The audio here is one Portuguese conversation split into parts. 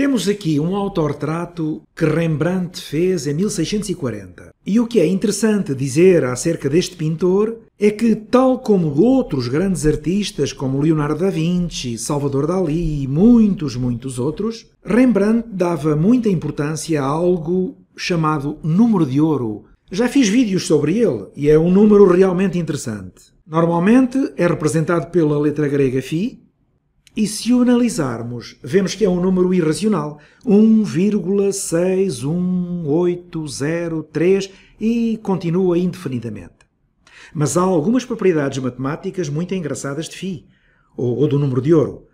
Temos aqui um autorretrato que Rembrandt fez em 1640. E o que é interessante dizer acerca deste pintor é que, tal como outros grandes artistas como Leonardo da Vinci, Salvador Dalí e muitos, muitos outros, Rembrandt dava muita importância a algo chamado número de ouro. Já fiz vídeos sobre ele e é um número realmente interessante. Normalmente é representado pela letra grega Φ, e se o analisarmos, vemos que é um número irracional. 1,61803 e continua indefinidamente. Mas há algumas propriedades matemáticas muito engraçadas de Φ, ou, ou do número de ouro.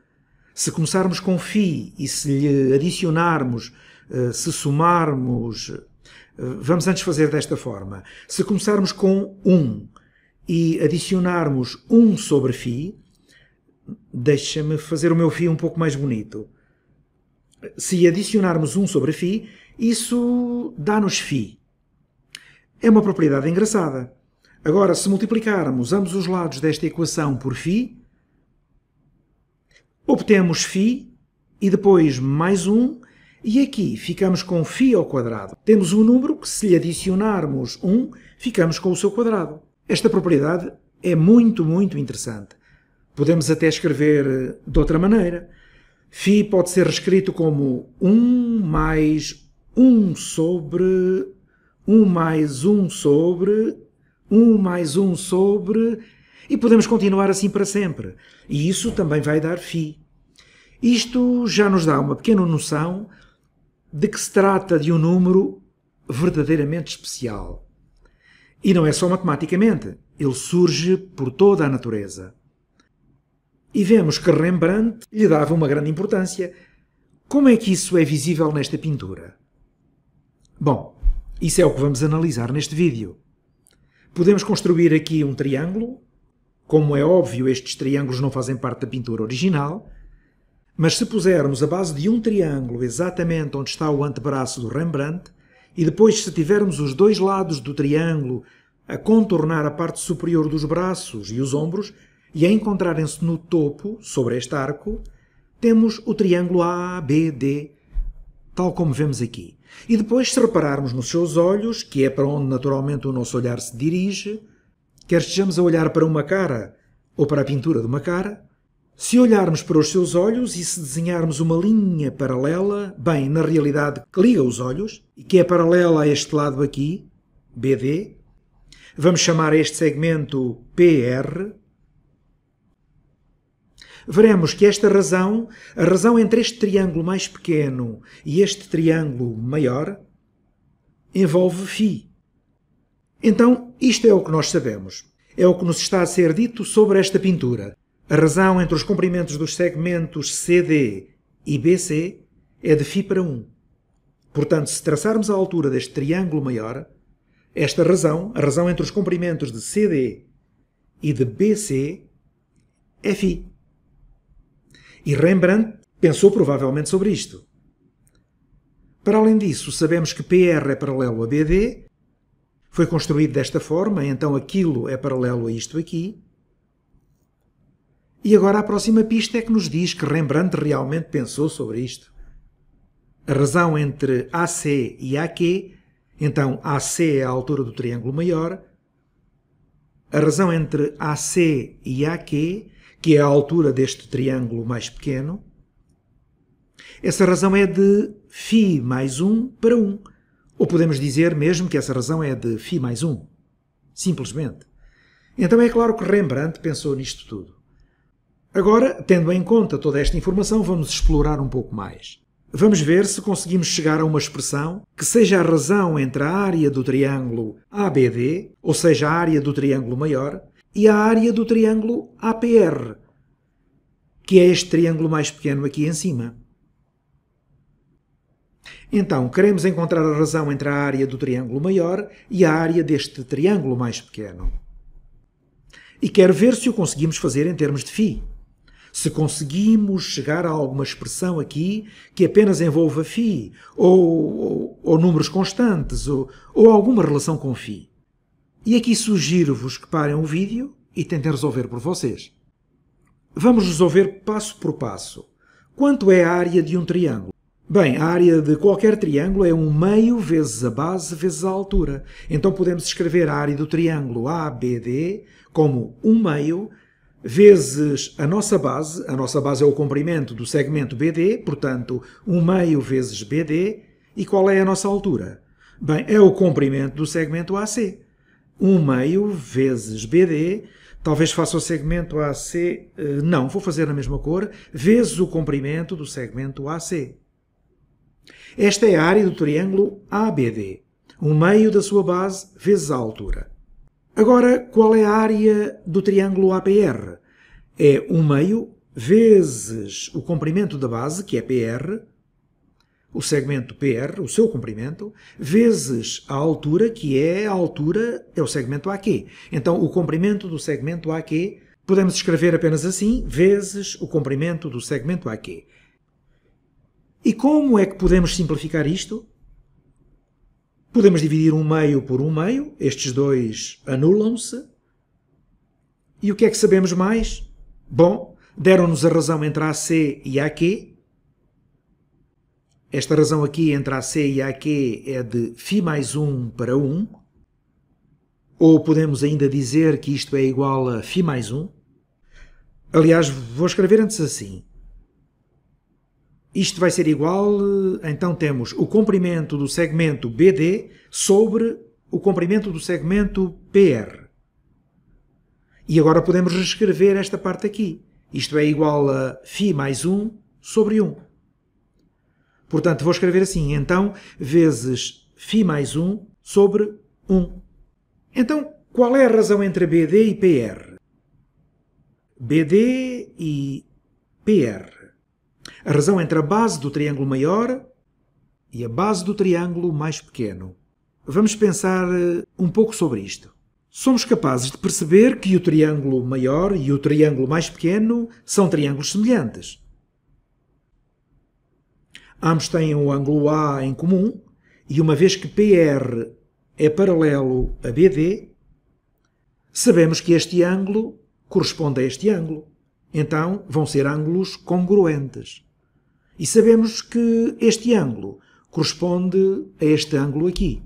Se começarmos com Φ e se lhe adicionarmos, eh, se somarmos, eh, vamos antes fazer desta forma. Se começarmos com 1 e adicionarmos 1 sobre Φ, deixa-me fazer o meu fi um pouco mais bonito. Se adicionarmos 1 sobre fi, isso dá-nos fi. É uma propriedade engraçada. Agora, se multiplicarmos ambos os lados desta equação por φ, obtemos φ e depois mais 1, e aqui ficamos com φ ao quadrado. Temos um número que, se lhe adicionarmos 1, ficamos com o seu quadrado. Esta propriedade é muito, muito interessante. Podemos até escrever eh, de outra maneira. Φ pode ser escrito como 1 mais 1 sobre 1 mais 1 sobre 1 mais 1 sobre e podemos continuar assim para sempre. E isso também vai dar Φ. Isto já nos dá uma pequena noção de que se trata de um número verdadeiramente especial. E não é só matematicamente, ele surge por toda a natureza. E vemos que Rembrandt lhe dava uma grande importância. Como é que isso é visível nesta pintura? Bom, isso é o que vamos analisar neste vídeo. Podemos construir aqui um triângulo. Como é óbvio, estes triângulos não fazem parte da pintura original. Mas se pusermos a base de um triângulo exatamente onde está o antebraço do Rembrandt, e depois se tivermos os dois lados do triângulo a contornar a parte superior dos braços e os ombros, e a encontrarem-se no topo, sobre este arco, temos o triângulo ABD, tal como vemos aqui. E depois, se repararmos nos seus olhos, que é para onde naturalmente o nosso olhar se dirige, quer estejamos a olhar para uma cara ou para a pintura de uma cara, se olharmos para os seus olhos e se desenharmos uma linha paralela, bem, na realidade que liga os olhos, e que é paralela a este lado aqui, BD, vamos chamar este segmento PR, veremos que esta razão, a razão entre este triângulo mais pequeno e este triângulo maior, envolve Φ. Então, isto é o que nós sabemos. É o que nos está a ser dito sobre esta pintura. A razão entre os comprimentos dos segmentos CD e BC é de Φ para 1. Portanto, se traçarmos a altura deste triângulo maior, esta razão, a razão entre os comprimentos de CD e de BC, é Φ. E Rembrandt pensou provavelmente sobre isto. Para além disso, sabemos que PR é paralelo a BD, foi construído desta forma, então aquilo é paralelo a isto aqui. E agora a próxima pista é que nos diz que Rembrandt realmente pensou sobre isto. A razão entre AC e AQ, então AC é a altura do triângulo maior, a razão entre AC e AQ que é a altura deste triângulo mais pequeno, essa razão é de φ mais 1 para 1. Ou podemos dizer mesmo que essa razão é de φ mais 1. Simplesmente. Então é claro que Rembrandt pensou nisto tudo. Agora, tendo em conta toda esta informação, vamos explorar um pouco mais. Vamos ver se conseguimos chegar a uma expressão que seja a razão entre a área do triângulo ABD, ou seja, a área do triângulo maior, e a área do triângulo APR, que é este triângulo mais pequeno aqui em cima. Então, queremos encontrar a razão entre a área do triângulo maior e a área deste triângulo mais pequeno. E quero ver se o conseguimos fazer em termos de φ. Se conseguimos chegar a alguma expressão aqui que apenas envolva φ, ou, ou, ou números constantes, ou, ou alguma relação com φ. E aqui sugiro-vos que parem o vídeo e tentem resolver por vocês. Vamos resolver passo por passo. Quanto é a área de um triângulo? Bem, a área de qualquer triângulo é um meio vezes a base vezes a altura. Então podemos escrever a área do triângulo ABD como 1 um meio vezes a nossa base. A nossa base é o comprimento do segmento BD, portanto, 1 um meio vezes BD. E qual é a nossa altura? Bem, é o comprimento do segmento AC. 1 meio vezes BD, talvez faça o segmento AC, eh, não, vou fazer na mesma cor, vezes o comprimento do segmento AC. Esta é a área do triângulo ABD, um meio da sua base vezes a altura. Agora, qual é a área do triângulo APR? É um meio vezes o comprimento da base, que é PR, o segmento PR, o seu comprimento, vezes a altura, que é a altura, é o segmento AQ. Então, o comprimento do segmento AQ podemos escrever apenas assim, vezes o comprimento do segmento AQ. E como é que podemos simplificar isto? Podemos dividir um meio por um meio, estes dois anulam-se. E o que é que sabemos mais? Bom, deram-nos a razão entre AC e AQ, esta razão aqui entre a C e a é de φ mais 1 para 1, ou podemos ainda dizer que isto é igual a φ mais 1. Aliás, vou escrever antes assim. Isto vai ser igual, então temos o comprimento do segmento BD sobre o comprimento do segmento PR. E agora podemos reescrever esta parte aqui. Isto é igual a φ mais 1 sobre 1. Portanto, vou escrever assim, então, vezes φ mais 1 sobre 1. Então, qual é a razão entre BD e PR? BD e PR. A razão entre a base do triângulo maior e a base do triângulo mais pequeno. Vamos pensar eh, um pouco sobre isto. Somos capazes de perceber que o triângulo maior e o triângulo mais pequeno são triângulos semelhantes. Ambos têm o ângulo A em comum e uma vez que PR é paralelo a BD, sabemos que este ângulo corresponde a este ângulo. Então vão ser ângulos congruentes. E sabemos que este ângulo corresponde a este ângulo aqui.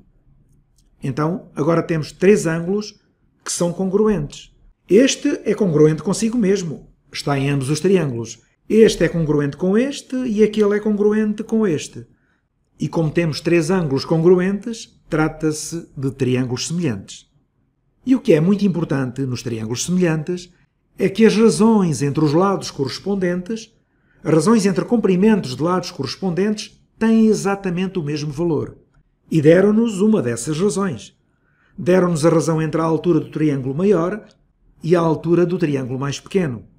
Então agora temos três ângulos que são congruentes. Este é congruente consigo mesmo, está em ambos os triângulos. Este é congruente com este e aquele é congruente com este. E como temos três ângulos congruentes, trata-se de triângulos semelhantes. E o que é muito importante nos triângulos semelhantes é que as razões entre os lados correspondentes, razões entre comprimentos de lados correspondentes, têm exatamente o mesmo valor. E deram-nos uma dessas razões. Deram-nos a razão entre a altura do triângulo maior e a altura do triângulo mais pequeno.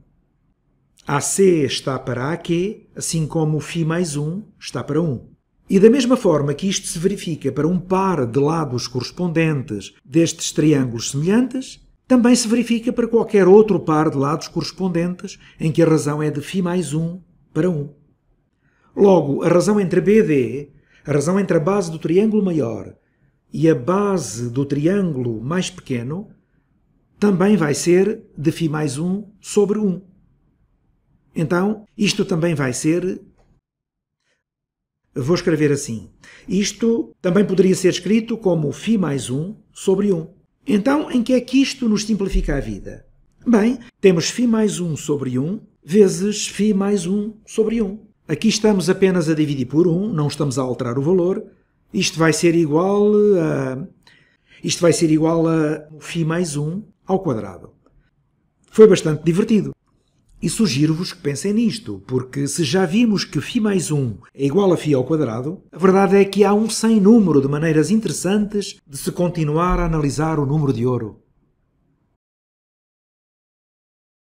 AC está para AQ, assim como Φ mais 1 está para 1. E da mesma forma que isto se verifica para um par de lados correspondentes destes triângulos semelhantes, também se verifica para qualquer outro par de lados correspondentes em que a razão é de Φ mais 1 para 1. Logo, a razão entre BD, a razão entre a base do triângulo maior e a base do triângulo mais pequeno, também vai ser de Φ mais 1 sobre 1. Então, isto também vai ser. Vou escrever assim. Isto também poderia ser escrito como φ mais 1 sobre 1. Então, em que é que isto nos simplifica a vida? Bem, temos φ mais 1 sobre 1 vezes φ mais 1 sobre 1. Aqui estamos apenas a dividir por 1, não estamos a alterar o valor. Isto vai ser igual a... Isto vai ser igual a φ mais 1 ao quadrado. Foi bastante divertido. E sugiro-vos que pensem nisto, porque se já vimos que φ mais 1 é igual a φ ao quadrado, a verdade é que há um sem número de maneiras interessantes de se continuar a analisar o número de ouro.